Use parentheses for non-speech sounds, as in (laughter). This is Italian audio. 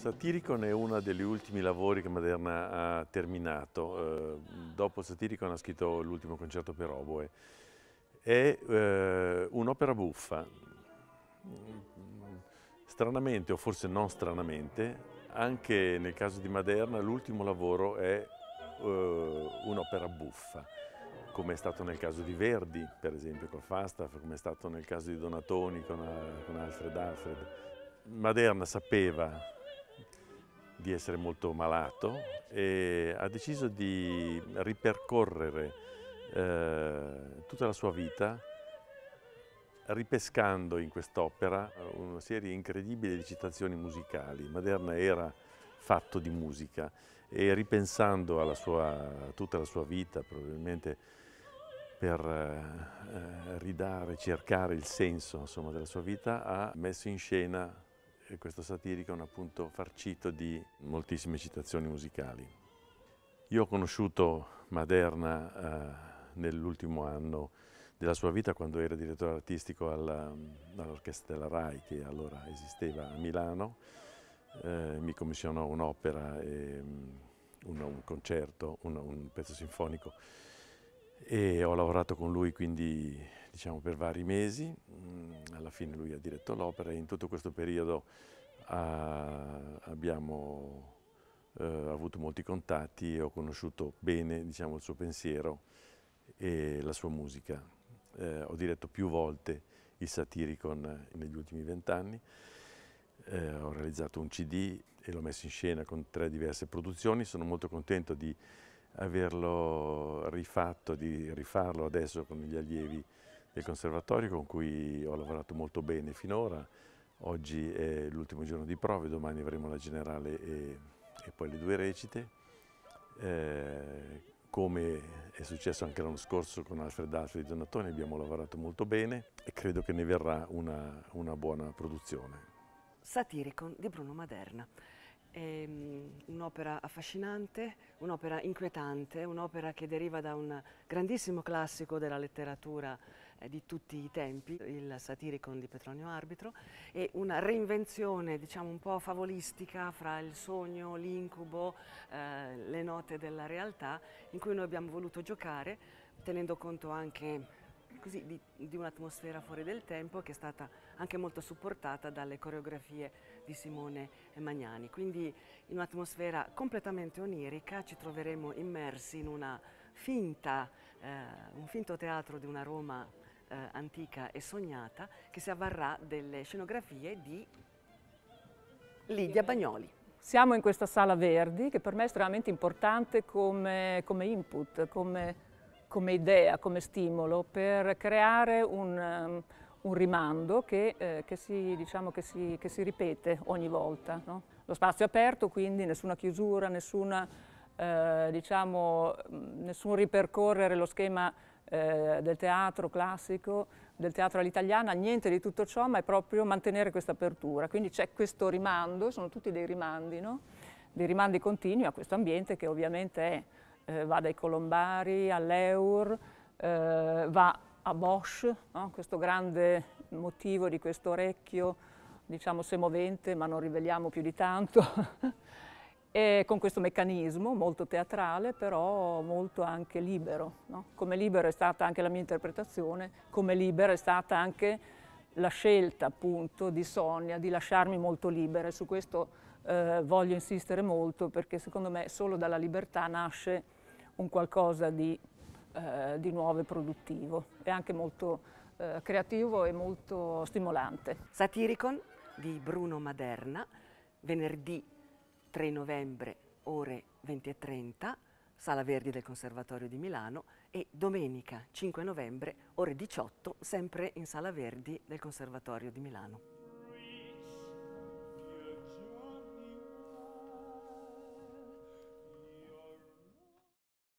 Satiricon è uno degli ultimi lavori che Maderna ha terminato. Eh, dopo Satiricon ha scritto l'ultimo concerto per oboe. È eh, un'opera buffa. Stranamente, o forse non stranamente, anche nel caso di Maderna l'ultimo lavoro è uh, un'opera buffa, come è stato nel caso di Verdi, per esempio, con Fastaf, come è stato nel caso di Donatoni con, eh, con Alfred Alfred. Maderna sapeva di essere molto malato e ha deciso di ripercorrere eh, tutta la sua vita ripescando in quest'opera una serie incredibile di citazioni musicali. Maderna era fatto di musica e ripensando alla sua, tutta la sua vita, probabilmente per eh, ridare, cercare il senso insomma, della sua vita, ha messo in scena questo satirico è un appunto farcito di moltissime citazioni musicali. Io ho conosciuto Maderna eh, nell'ultimo anno della sua vita quando era direttore artistico all'orchestra della RAI che allora esisteva a Milano. Eh, mi commissionò un'opera, mm, un, un, concerto, un, un pezzo sinfonico e ho lavorato con lui quindi diciamo per vari mesi mm, alla fine lui ha diretto l'opera e in tutto questo periodo ha, ah, abbiamo eh, avuto molti contatti e ho conosciuto bene diciamo, il suo pensiero e la sua musica. Eh, ho diretto più volte il Satiricon negli ultimi vent'anni, eh, ho realizzato un CD e l'ho messo in scena con tre diverse produzioni, sono molto contento di averlo rifatto, di rifarlo adesso con gli allievi del conservatorio con cui ho lavorato molto bene finora. Oggi è l'ultimo giorno di prove, domani avremo la generale e, e poi le due recite. Eh, come è successo anche l'anno scorso con Alfred Alfred Donatoni abbiamo lavorato molto bene e credo che ne verrà una, una buona produzione. Satiricon di Bruno Maderna. È ehm, Un'opera affascinante, un'opera inquietante, un'opera che deriva da un grandissimo classico della letteratura eh, di tutti i tempi, il satiricon di Petronio Arbitro, e una reinvenzione diciamo un po' favolistica fra il sogno, l'incubo, eh, le note della realtà, in cui noi abbiamo voluto giocare, tenendo conto anche così, di, di un'atmosfera fuori del tempo che è stata anche molto supportata dalle coreografie di Simone Magnani. Quindi in un'atmosfera completamente onirica ci troveremo immersi in una finta, eh, un finto teatro di una Roma eh, antica e sognata che si avvarrà delle scenografie di Lidia Bagnoli. Siamo in questa sala Verdi che per me è estremamente importante come, come input, come, come, idea, come stimolo per creare un, ehm, un rimando che, eh, che, si, diciamo, che, si, che, si, ripete ogni volta. No? Lo spazio è aperto, quindi nessuna chiusura, nessuna, eh, diciamo, nessun ripercorrere lo schema eh, del teatro classico, del teatro all'italiana, niente di tutto ciò, ma è proprio mantenere questa apertura. Quindi c'è questo rimando, sono tutti dei rimandi, no? dei rimandi continui a questo ambiente che ovviamente è, eh, va dai Colombari all'Eur, eh, va a Bosch, no? questo grande motivo di questo orecchio, diciamo semovente, ma non riveliamo più di tanto. (laughs) e con questo meccanismo molto teatrale però molto anche libero. No? Come libero è stata anche la mia interpretazione, come libera è stata anche la scelta appunto di Sonia di lasciarmi molto libera e su questo eh, voglio insistere molto perché secondo me solo dalla libertà nasce un qualcosa di, eh, di nuovo e produttivo e anche molto eh, creativo e molto stimolante. Satiricon di Bruno Maderna, venerdì 3 novembre ore 20.30, Sala Verdi del Conservatorio di Milano e domenica 5 novembre ore 18, sempre in Sala Verdi del Conservatorio di Milano.